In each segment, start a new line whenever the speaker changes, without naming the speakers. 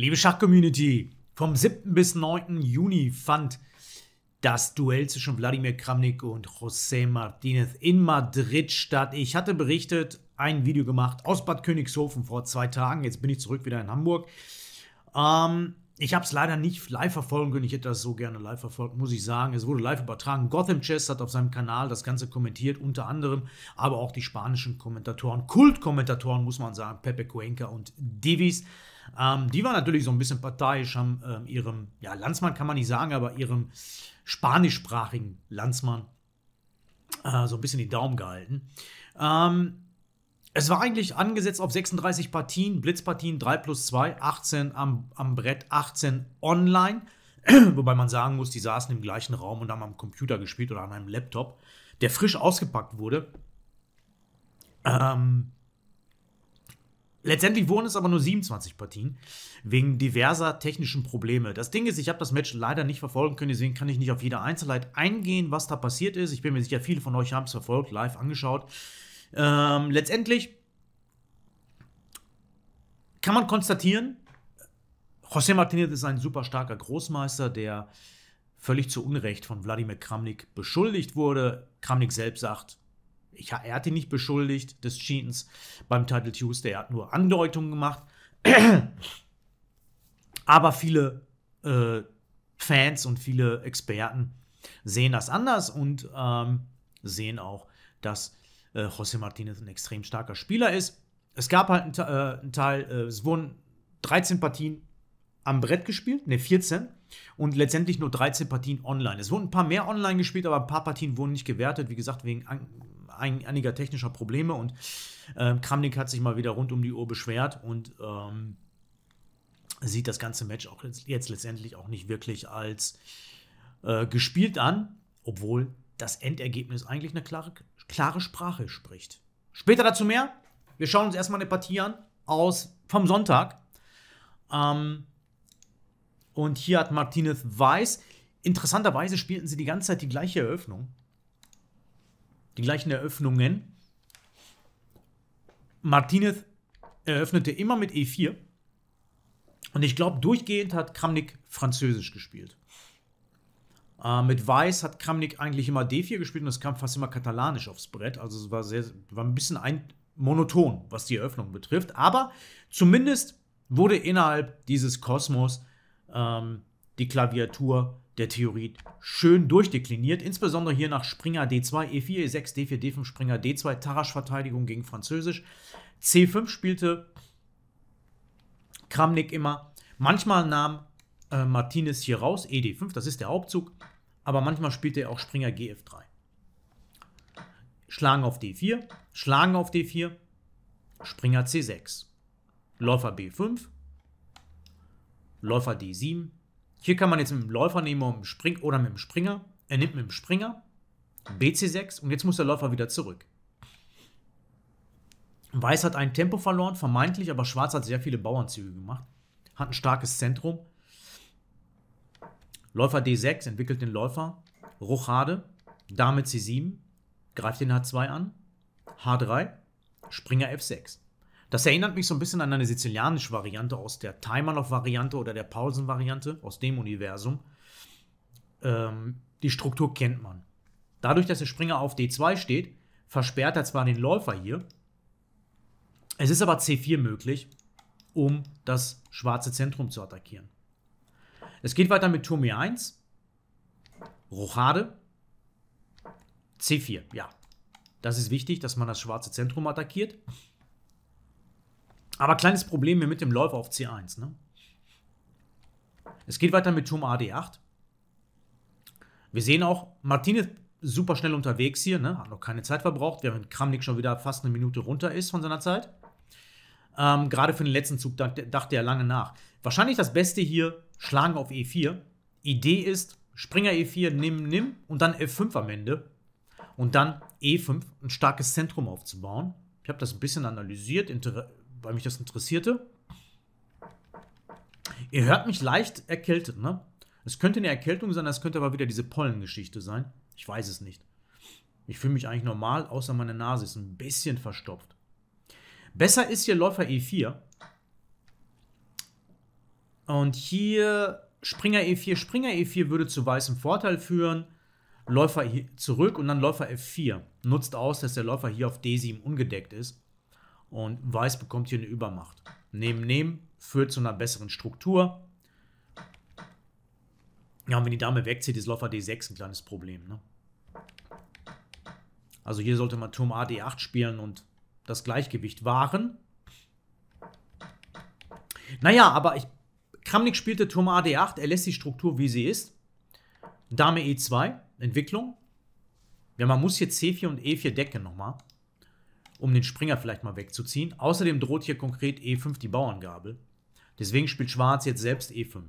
Liebe Schachcommunity, vom 7. bis 9. Juni fand das Duell zwischen Wladimir Kramnik und José Martínez in Madrid statt. Ich hatte berichtet, ein Video gemacht aus Bad Königshofen vor zwei Tagen. Jetzt bin ich zurück wieder in Hamburg. Ähm, ich habe es leider nicht live verfolgen können. Ich hätte das so gerne live verfolgt, muss ich sagen. Es wurde live übertragen. Gotham Chess hat auf seinem Kanal das Ganze kommentiert, unter anderem, aber auch die spanischen Kommentatoren, Kultkommentatoren, muss man sagen, Pepe Cuenca und Divis. Ähm, die waren natürlich so ein bisschen parteiisch, haben ähm, ihrem, ja, Landsmann kann man nicht sagen, aber ihrem spanischsprachigen Landsmann äh, so ein bisschen die Daumen gehalten. Ähm, es war eigentlich angesetzt auf 36 Partien, Blitzpartien 3 plus 2, 18 am, am Brett, 18 online. Wobei man sagen muss, die saßen im gleichen Raum und haben am Computer gespielt oder an einem Laptop, der frisch ausgepackt wurde. Ähm, Letztendlich wurden es aber nur 27 Partien, wegen diverser technischen Probleme. Das Ding ist, ich habe das Match leider nicht verfolgen können, deswegen kann ich nicht auf jede Einzelheit eingehen, was da passiert ist. Ich bin mir sicher, viele von euch haben es verfolgt, live angeschaut. Ähm, letztendlich kann man konstatieren, José Martinez ist ein super starker Großmeister, der völlig zu Unrecht von Wladimir Kramnik beschuldigt wurde. Kramnik selbst sagt, ich, er hat ihn nicht beschuldigt des Cheatens beim Title Tuesday. Er hat nur Andeutungen gemacht. Aber viele äh, Fans und viele Experten sehen das anders und ähm, sehen auch, dass äh, José Martinez ein extrem starker Spieler ist. Es gab halt einen, äh, Teil, äh, es wurden 13 Partien am Brett gespielt, ne 14 und letztendlich nur 13 Partien online. Es wurden ein paar mehr online gespielt, aber ein paar Partien wurden nicht gewertet, wie gesagt, wegen ein, einiger technischer Probleme und äh, Kramnik hat sich mal wieder rund um die Uhr beschwert und ähm, sieht das ganze Match auch jetzt, jetzt letztendlich auch nicht wirklich als äh, gespielt an, obwohl das Endergebnis eigentlich eine klare, klare Sprache spricht. Später dazu mehr. Wir schauen uns erstmal eine Partie an aus vom Sonntag. Ähm, und hier hat Martinez Weiß. Interessanterweise spielten sie die ganze Zeit die gleiche Eröffnung die gleichen Eröffnungen. Martinez eröffnete immer mit E4. Und ich glaube, durchgehend hat Kramnik Französisch gespielt. Äh, mit Weiß hat Kramnik eigentlich immer D4 gespielt und es kam fast immer Katalanisch aufs Brett. Also es war, sehr, war ein bisschen ein, monoton, was die Eröffnung betrifft. Aber zumindest wurde innerhalb dieses Kosmos ähm, die Klaviatur der Theorie schön durchdekliniert, insbesondere hier nach Springer D2, E4, E6, D4, D5, Springer D2, Tarasch-Verteidigung gegen Französisch. C5 spielte Kramnik immer. Manchmal nahm äh, Martinez hier raus, ED5, das ist der Hauptzug, aber manchmal spielte er auch Springer GF3. Schlagen auf D4, Schlagen auf D4, Springer C6, Läufer B5, Läufer D7, hier kann man jetzt mit dem Läufer nehmen oder mit dem, Spring oder mit dem Springer. Er nimmt mit dem Springer BC6 und jetzt muss der Läufer wieder zurück. Weiß hat ein Tempo verloren, vermeintlich, aber Schwarz hat sehr viele Bauernzüge gemacht. Hat ein starkes Zentrum. Läufer D6 entwickelt den Läufer. Rochade, Dame C7, greift den H2 an. H3, Springer F6. Das erinnert mich so ein bisschen an eine sizilianische Variante aus der Taimanov-Variante oder der Paulsen-Variante aus dem Universum. Ähm, die Struktur kennt man. Dadurch, dass der Springer auf D2 steht, versperrt er zwar den Läufer hier. Es ist aber C4 möglich, um das schwarze Zentrum zu attackieren. Es geht weiter mit Turm E1. Rochade. C4, ja. Das ist wichtig, dass man das schwarze Zentrum attackiert. Aber kleines Problem hier mit dem Läufer auf C1. Ne? Es geht weiter mit Turm AD8. Wir sehen auch, Martinez super schnell unterwegs hier, ne? hat noch keine Zeit verbraucht, während Kramnik schon wieder fast eine Minute runter ist von seiner Zeit. Ähm, Gerade für den letzten Zug dachte er lange nach. Wahrscheinlich das Beste hier, schlagen auf E4. Idee ist, Springer E4, nimm, nimm und dann F5 am Ende. Und dann E5, ein starkes Zentrum aufzubauen. Ich habe das ein bisschen analysiert, Inter weil mich das interessierte. Ihr hört mich leicht erkältet, ne? Es könnte eine Erkältung sein, das könnte aber wieder diese Pollengeschichte sein. Ich weiß es nicht. Ich fühle mich eigentlich normal, außer meine Nase ist ein bisschen verstopft. Besser ist hier Läufer E4. Und hier Springer E4. Springer E4 würde zu weißem Vorteil führen. Läufer zurück und dann Läufer F4. Nutzt aus, dass der Läufer hier auf D7 ungedeckt ist. Und Weiß bekommt hier eine Übermacht. Nehmen, nehmen führt zu einer besseren Struktur. Ja, und wenn die Dame wegzieht, ist Läufer D6 ein kleines Problem. Ne? Also hier sollte man Turm A D8 spielen und das Gleichgewicht wahren. Naja, aber ich, Kramnik spielte Turm A D8, er lässt die Struktur, wie sie ist. Dame E2, Entwicklung. Ja, man muss hier C4 und E4 decken nochmal um den Springer vielleicht mal wegzuziehen. Außerdem droht hier konkret E5 die Bauerngabel. Deswegen spielt Schwarz jetzt selbst E5.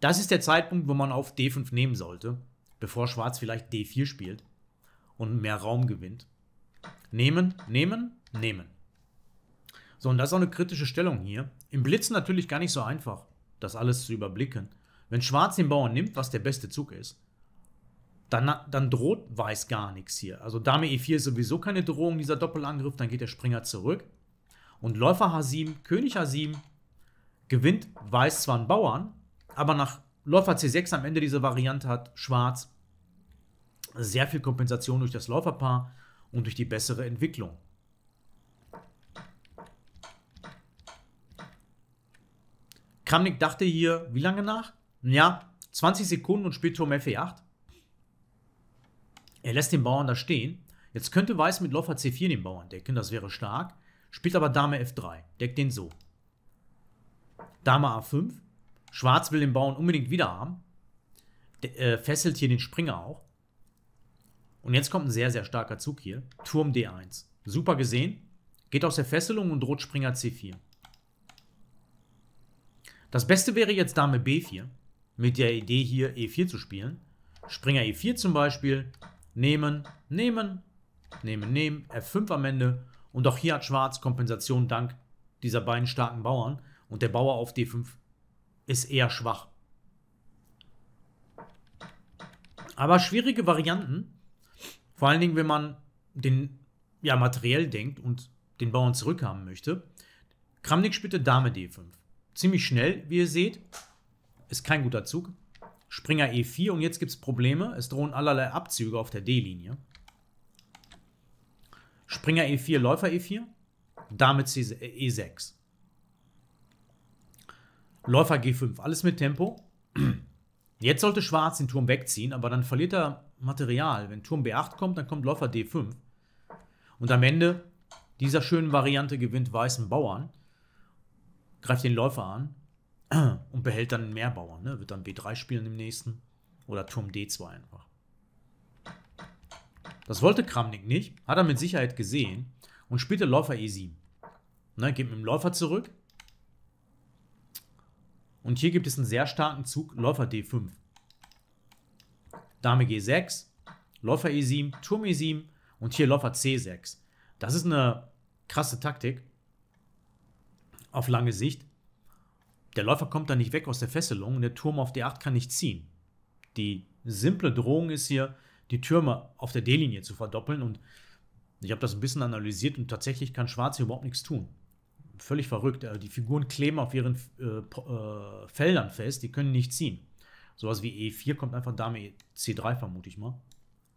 Das ist der Zeitpunkt, wo man auf D5 nehmen sollte, bevor Schwarz vielleicht D4 spielt und mehr Raum gewinnt. Nehmen, nehmen, nehmen. So, und das ist auch eine kritische Stellung hier. Im Blitzen natürlich gar nicht so einfach, das alles zu überblicken. Wenn Schwarz den Bauern nimmt, was der beste Zug ist, dann, dann droht Weiß gar nichts hier. Also Dame E4 ist sowieso keine Drohung, dieser Doppelangriff, dann geht der Springer zurück. Und Läufer H7, König H7, gewinnt Weiß zwar einen Bauern, aber nach Läufer C6 am Ende diese Variante hat Schwarz sehr viel Kompensation durch das Läuferpaar und durch die bessere Entwicklung. Kramnik dachte hier, wie lange nach? Ja, 20 Sekunden und spielt Turm F8. E er lässt den Bauern da stehen. Jetzt könnte Weiß mit Läufer C4 den Bauern decken, das wäre stark. Spielt aber Dame F3, deckt den so. Dame A5. Schwarz will den Bauern unbedingt wieder haben. De äh, fesselt hier den Springer auch. Und jetzt kommt ein sehr, sehr starker Zug hier. Turm D1. Super gesehen. Geht aus der Fesselung und droht Springer C4. Das Beste wäre jetzt Dame B4. Mit der Idee hier E4 zu spielen. Springer E4 zum Beispiel nehmen, nehmen, nehmen, nehmen, F5 am Ende. Und auch hier hat Schwarz Kompensation dank dieser beiden starken Bauern. Und der Bauer auf D5 ist eher schwach. Aber schwierige Varianten. Vor allen Dingen, wenn man den ja, materiell denkt und den Bauern zurückhaben möchte. Kramnik spielte Dame D5. Ziemlich schnell, wie ihr seht. Ist kein guter Zug. Springer E4 und jetzt gibt es Probleme. Es drohen allerlei Abzüge auf der D-Linie. Springer E4, Läufer E4, Dame C äh, E6. Läufer G5, alles mit Tempo. Jetzt sollte Schwarz den Turm wegziehen, aber dann verliert er Material. Wenn Turm B8 kommt, dann kommt Läufer D5. Und am Ende dieser schönen Variante gewinnt Weißen Bauern, greift den Läufer an Und behält dann mehr Bauern, ne? Wird dann B3 spielen im nächsten. Oder Turm D2 einfach. Das wollte Kramnik nicht, hat er mit Sicherheit gesehen und spielte Läufer E7. Ne, geht mit dem Läufer zurück. Und hier gibt es einen sehr starken Zug, Läufer D5. Dame G6, Läufer E7, Turm E7 und hier Läufer C6. Das ist eine krasse Taktik auf lange Sicht. Der Läufer kommt da nicht weg aus der Fesselung und der Turm auf D8 kann nicht ziehen. Die simple Drohung ist hier, die Türme auf der D-Linie zu verdoppeln und ich habe das ein bisschen analysiert und tatsächlich kann Schwarz hier überhaupt nichts tun. Völlig verrückt. Äh, die Figuren kleben auf ihren äh, äh, Feldern fest, die können nicht ziehen. Sowas wie E4 kommt einfach Dame C3, vermute ich mal.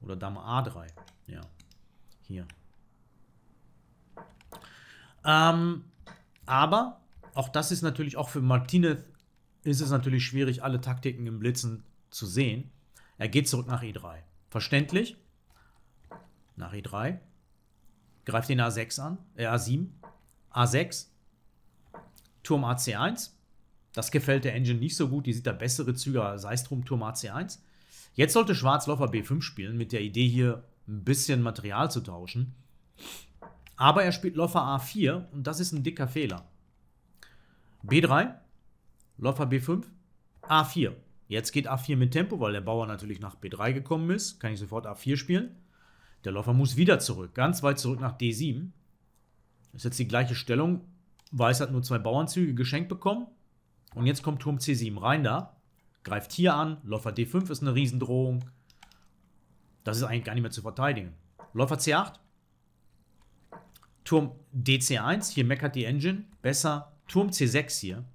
Oder Dame A3. Ja. Hier. Ähm, aber auch das ist natürlich auch für Martinez ist es natürlich schwierig, alle Taktiken im Blitzen zu sehen. Er geht zurück nach E3. Verständlich. Nach E3. Greift den A6 an. Äh, A7. A6. Turm AC1. Das gefällt der Engine nicht so gut. Die sieht da bessere Züge. Sei es drum, Turm AC1. Jetzt sollte Schwarz Läufer B5 spielen, mit der Idee hier ein bisschen Material zu tauschen. Aber er spielt Läufer A4 und das ist ein dicker Fehler. B3, Läufer B5, A4. Jetzt geht A4 mit Tempo, weil der Bauer natürlich nach B3 gekommen ist. Kann ich sofort A4 spielen. Der Läufer muss wieder zurück, ganz weit zurück nach D7. Das Ist jetzt die gleiche Stellung. Weiß hat nur zwei Bauernzüge geschenkt bekommen. Und jetzt kommt Turm C7 rein da. Greift hier an. Läufer D5 ist eine Riesendrohung. Das ist eigentlich gar nicht mehr zu verteidigen. Läufer C8. Turm DC1. Hier meckert die Engine. Besser. Turm C6 hier.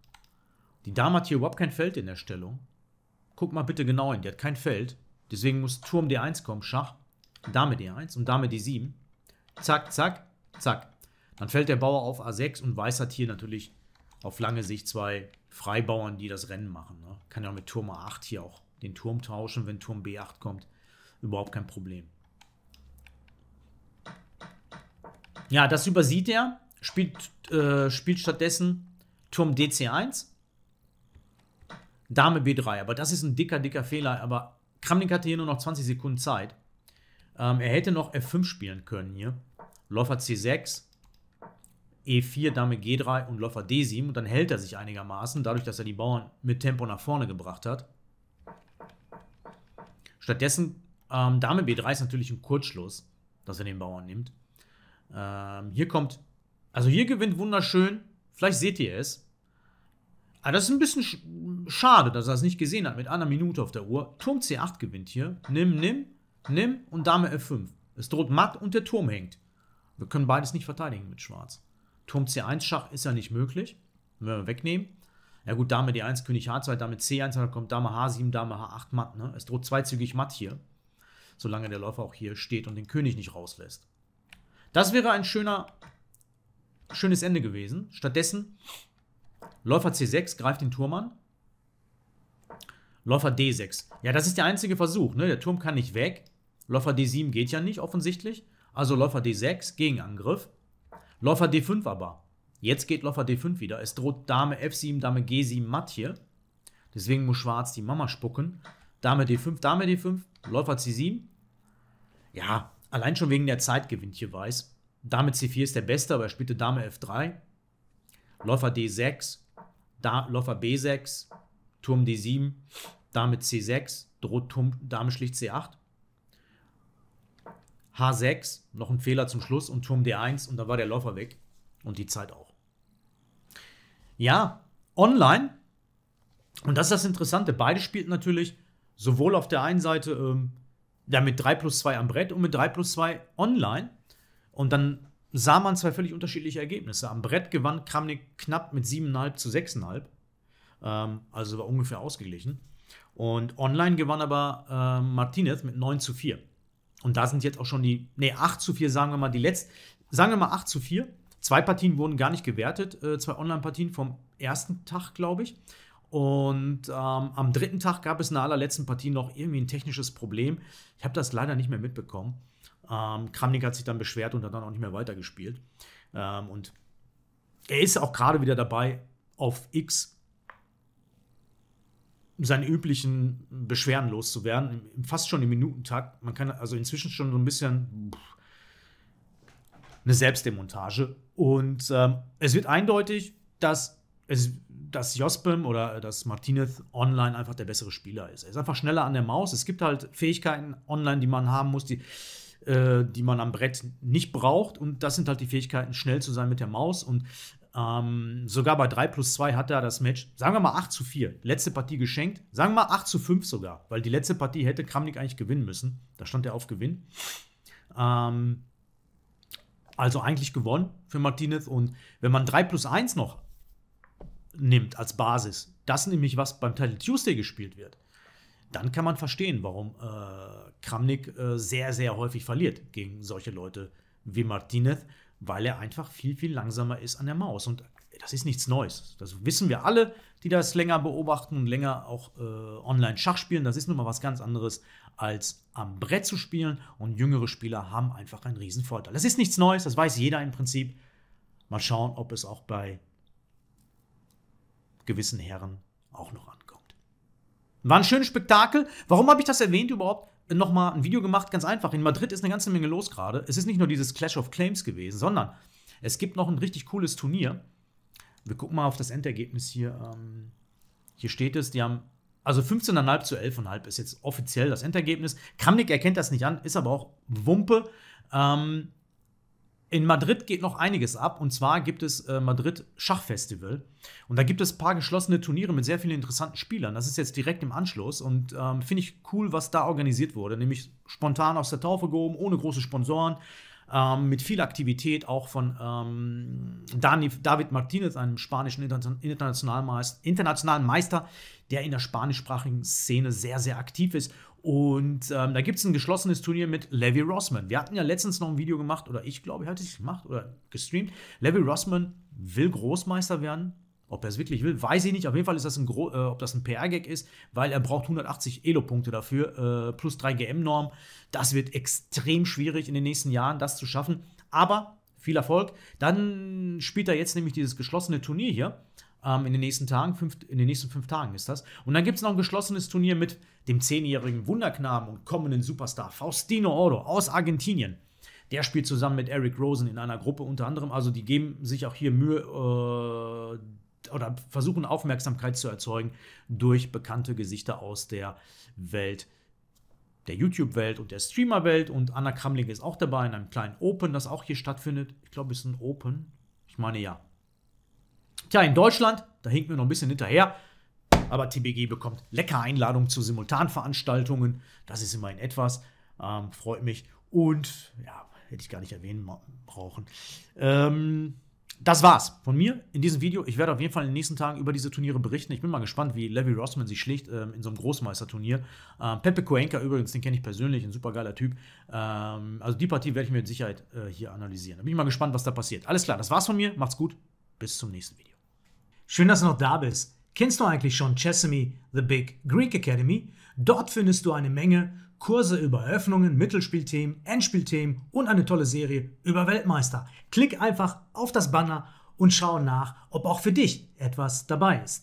Die Dame hat hier überhaupt kein Feld in der Stellung. Guck mal bitte genau hin, die hat kein Feld. Deswegen muss Turm D1 kommen, Schach, Dame D1 und Dame D7. Zack, zack, zack. Dann fällt der Bauer auf A6 und Weiß hat hier natürlich auf lange Sicht zwei Freibauern, die das Rennen machen. Ne? Kann ja mit Turm A8 hier auch den Turm tauschen, wenn Turm B8 kommt. Überhaupt kein Problem. Ja, das übersieht er spielt, äh, spielt stattdessen Turm DC1, Dame B3. Aber das ist ein dicker, dicker Fehler. Aber Kramnik hatte hier nur noch 20 Sekunden Zeit. Ähm, er hätte noch F5 spielen können hier. Läufer C6, E4, Dame G3 und Läufer D7. Und dann hält er sich einigermaßen, dadurch, dass er die Bauern mit Tempo nach vorne gebracht hat. Stattdessen, ähm, Dame B3 ist natürlich ein Kurzschluss, dass er den Bauern nimmt. Ähm, hier kommt also hier gewinnt wunderschön. Vielleicht seht ihr es. Aber ah, das ist ein bisschen sch schade, dass er es nicht gesehen hat mit einer Minute auf der Uhr. Turm C8 gewinnt hier. Nimm, nimm, nimm und Dame F5. Es droht matt und der Turm hängt. Wir können beides nicht verteidigen mit Schwarz. Turm C1 Schach ist ja nicht möglich. Wenn wir wegnehmen. Ja gut, Dame D1, König H2, Dame C1, dann kommt Dame H7, Dame H8 matt. Ne? Es droht zweizügig matt hier. Solange der Läufer auch hier steht und den König nicht rauslässt. Das wäre ein schöner schönes Ende gewesen. Stattdessen Läufer C6 greift den Turm an. Läufer D6. Ja, das ist der einzige Versuch. Ne? Der Turm kann nicht weg. Läufer D7 geht ja nicht offensichtlich. Also Läufer D6, Gegenangriff. Läufer D5 aber. Jetzt geht Läufer D5 wieder. Es droht Dame F7, Dame G7 matt hier. Deswegen muss Schwarz die Mama spucken. Dame D5, Dame D5, Läufer C7. Ja, allein schon wegen der Zeit gewinnt hier Weiß. Dame C4 ist der Beste, aber er spielte Dame F3. Läufer D6, da Läufer B6, Turm D7, Dame C6, droht Turm, Dame schlicht C8. H6, noch ein Fehler zum Schluss und Turm D1 und dann war der Läufer weg und die Zeit auch. Ja, online, und das ist das Interessante, beide spielten natürlich sowohl auf der einen Seite ähm, ja, mit 3 plus 2 am Brett und mit 3 plus 2 online. Und dann sah man zwei völlig unterschiedliche Ergebnisse. Am Brett gewann Kramnik knapp mit 7,5 zu 6,5. Ähm, also war ungefähr ausgeglichen. Und online gewann aber äh, Martinez mit 9 zu 4. Und da sind jetzt auch schon die, nee, 8 zu 4, sagen wir mal, die letzten, sagen wir mal 8 zu 4. Zwei Partien wurden gar nicht gewertet, äh, zwei Online-Partien vom ersten Tag, glaube ich. Und ähm, am dritten Tag gab es in der allerletzten Partie noch irgendwie ein technisches Problem. Ich habe das leider nicht mehr mitbekommen. Ähm, Kramnik hat sich dann beschwert und hat dann auch nicht mehr weitergespielt. Ähm, und er ist auch gerade wieder dabei, auf X seine üblichen Beschwerden loszuwerden, fast schon im Minutentakt. Man kann also inzwischen schon so ein bisschen pff, eine Selbstdemontage. Und ähm, es wird eindeutig, dass, es, dass Jospem oder äh, dass Martinez online einfach der bessere Spieler ist. Er ist einfach schneller an der Maus. Es gibt halt Fähigkeiten online, die man haben muss, die äh, die man am Brett nicht braucht. Und das sind halt die Fähigkeiten, schnell zu sein mit der Maus. Und ähm, sogar bei 3 plus 2 hat er das Match, sagen wir mal 8 zu 4, letzte Partie geschenkt. Sagen wir mal 8 zu 5 sogar, weil die letzte Partie hätte Kramnik eigentlich gewinnen müssen. Da stand er auf Gewinn. Ähm, also eigentlich gewonnen für Martinez. Und wenn man 3 plus 1 noch nimmt als Basis, das nämlich was beim Title Tuesday gespielt wird, dann kann man verstehen, warum äh, Kramnik äh, sehr, sehr häufig verliert gegen solche Leute wie Martinez, weil er einfach viel, viel langsamer ist an der Maus. Und das ist nichts Neues. Das wissen wir alle, die das länger beobachten und länger auch äh, online Schach spielen. Das ist nun mal was ganz anderes, als am Brett zu spielen. Und jüngere Spieler haben einfach einen riesen Vorteil. Das ist nichts Neues, das weiß jeder im Prinzip. Mal schauen, ob es auch bei gewissen Herren auch noch war ein schönes Spektakel. Warum habe ich das erwähnt überhaupt? Nochmal ein Video gemacht, ganz einfach. In Madrid ist eine ganze Menge los gerade. Es ist nicht nur dieses Clash of Claims gewesen, sondern es gibt noch ein richtig cooles Turnier. Wir gucken mal auf das Endergebnis hier. Ähm, hier steht es, die haben. Also 15,5 zu 11,5 ist jetzt offiziell das Endergebnis. Kramnik erkennt das nicht an, ist aber auch Wumpe. Ähm, in Madrid geht noch einiges ab. Und zwar gibt es äh, Madrid Schachfestival. Und da gibt es ein paar geschlossene Turniere mit sehr vielen interessanten Spielern. Das ist jetzt direkt im Anschluss. Und ähm, finde ich cool, was da organisiert wurde. Nämlich spontan aus der Taufe gehoben, ohne große Sponsoren. Ähm, mit viel Aktivität auch von ähm, David Martinez, einem spanischen internationalen Meister, internationalen Meister, der in der spanischsprachigen Szene sehr, sehr aktiv ist und ähm, da gibt es ein geschlossenes Turnier mit Levi Rossman. Wir hatten ja letztens noch ein Video gemacht, oder ich glaube, ich hatte es gemacht oder gestreamt. Levi Rossman will Großmeister werden. Ob er es wirklich will, weiß ich nicht. Auf jeden Fall ist das ein, Gro äh, ob das ein PR-Gag ist, weil er braucht 180 Elo-Punkte dafür, äh, plus 3 GM-Norm. Das wird extrem schwierig in den nächsten Jahren, das zu schaffen. Aber viel Erfolg. Dann spielt er jetzt nämlich dieses geschlossene Turnier hier ähm, in den nächsten Tagen, fünf, in den nächsten fünf Tagen ist das. Und dann gibt es noch ein geschlossenes Turnier mit dem zehnjährigen Wunderknaben und kommenden Superstar Faustino Oro aus Argentinien. Der spielt zusammen mit Eric Rosen in einer Gruppe unter anderem. Also die geben sich auch hier Mühe äh, oder versuchen Aufmerksamkeit zu erzeugen durch bekannte Gesichter aus der Welt der YouTube-Welt und der Streamer-Welt. Und Anna Kramling ist auch dabei in einem kleinen Open, das auch hier stattfindet. Ich glaube, es ist ein Open. Ich meine ja. Tja, in Deutschland, da hinken wir noch ein bisschen hinterher, aber TBG bekommt lecker Einladungen zu Simultanveranstaltungen. Das ist immerhin etwas. Ähm, freut mich. Und ja, hätte ich gar nicht erwähnen brauchen. Ähm, das war's von mir in diesem Video. Ich werde auf jeden Fall in den nächsten Tagen über diese Turniere berichten. Ich bin mal gespannt, wie Levi Rossman sich schlägt ähm, in so einem Großmeisterturnier. Ähm, Pepe Cuenca übrigens, den kenne ich persönlich, ein super geiler Typ. Ähm, also die Partie werde ich mir mit Sicherheit äh, hier analysieren. Da bin ich mal gespannt, was da passiert. Alles klar, das war's von mir. Macht's gut. Bis zum nächsten Video. Schön, dass du noch da bist. Kennst du eigentlich schon Chesame, The Big Greek Academy? Dort findest du eine Menge Kurse über Eröffnungen, Mittelspielthemen, Endspielthemen und eine tolle Serie über Weltmeister. Klick einfach auf das Banner und schau nach, ob auch für dich etwas dabei ist.